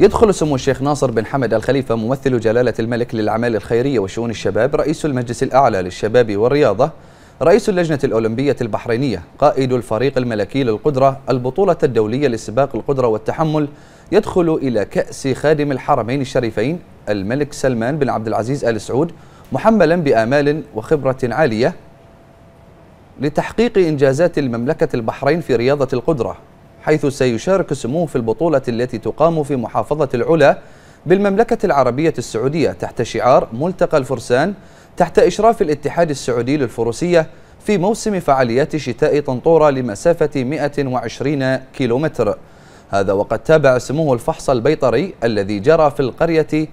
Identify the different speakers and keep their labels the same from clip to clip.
Speaker 1: يدخل سمو الشيخ ناصر بن حمد الخليفة ممثل جلالة الملك للأعمال الخيرية وشؤون الشباب رئيس المجلس الأعلى للشباب والرياضة رئيس اللجنة الأولمبية البحرينية قائد الفريق الملكي للقدرة البطولة الدولية لسباق القدرة والتحمل يدخل إلى كأس خادم الحرمين الشريفين الملك سلمان بن عبد العزيز آل سعود محملا بآمال وخبرة عالية لتحقيق إنجازات المملكة البحرين في رياضة القدرة حيث سيشارك سموه في البطولة التي تقام في محافظة العلا بالمملكة العربية السعودية تحت شعار ملتقى الفرسان تحت إشراف الاتحاد السعودي للفروسية في موسم فعاليات شتاء طنطورة لمسافة 120 كيلومتر هذا وقد تابع سموه الفحص البيطري الذي جرى في القرية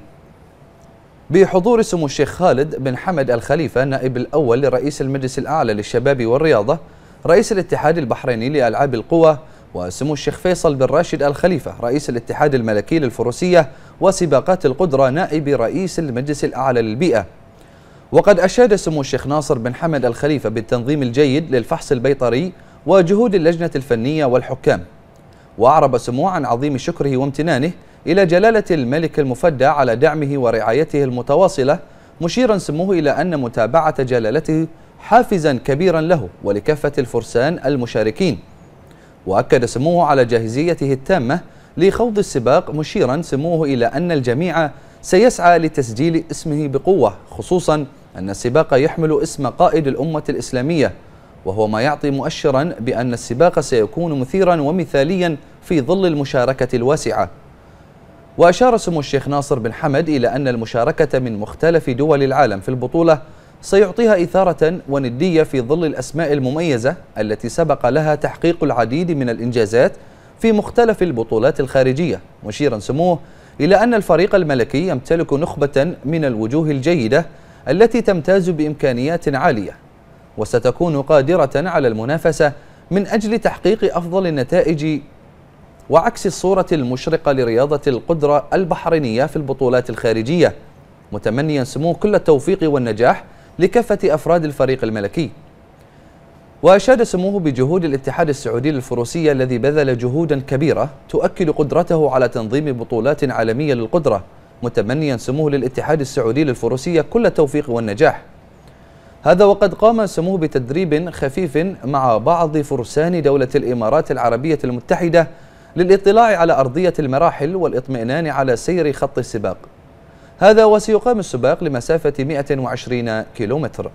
Speaker 1: بحضور سمو الشيخ خالد بن حمد الخليفة نائب الأول لرئيس المجلس الأعلى للشباب والرياضة رئيس الاتحاد البحريني لألعاب القوى وسمو الشيخ فيصل بن راشد الخليفة رئيس الاتحاد الملكي للفروسية وسباقات القدرة نائب رئيس المجلس الأعلى للبيئة وقد أشاد سمو الشيخ ناصر بن حمد الخليفة بالتنظيم الجيد للفحص البيطري وجهود اللجنة الفنية والحكام وأعرب سموه عن عظيم شكره وامتنانه إلى جلالة الملك المفدى على دعمه ورعايته المتواصلة مشيرا سموه إلى أن متابعة جلالته حافزا كبيرا له ولكافة الفرسان المشاركين وأكد سموه على جاهزيته التامة لخوض السباق مشيرا سموه إلى أن الجميع سيسعى لتسجيل اسمه بقوة خصوصا أن السباق يحمل اسم قائد الأمة الإسلامية وهو ما يعطي مؤشرا بأن السباق سيكون مثيرا ومثاليا في ظل المشاركة الواسعة وأشار سمو الشيخ ناصر بن حمد إلى أن المشاركة من مختلف دول العالم في البطولة سيعطيها إثارة وندية في ظل الأسماء المميزة التي سبق لها تحقيق العديد من الإنجازات في مختلف البطولات الخارجية مشيرا سموه إلى أن الفريق الملكي يمتلك نخبة من الوجوه الجيدة التي تمتاز بإمكانيات عالية وستكون قادرة على المنافسة من أجل تحقيق أفضل النتائج وعكس الصورة المشرقة لرياضة القدرة البحرينية في البطولات الخارجية متمنيا سموه كل التوفيق والنجاح لكافة أفراد الفريق الملكي وأشاد سموه بجهود الاتحاد السعودي للفروسية الذي بذل جهودا كبيرة تؤكد قدرته على تنظيم بطولات عالمية للقدرة متمنيا سموه للاتحاد السعودي للفروسية كل التوفيق والنجاح هذا وقد قام سموه بتدريب خفيف مع بعض فرسان دولة الإمارات العربية المتحدة للاطلاع على أرضية المراحل والإطمئنان على سير خط السباق هذا وسيقام السباق لمسافة 120 كيلومتر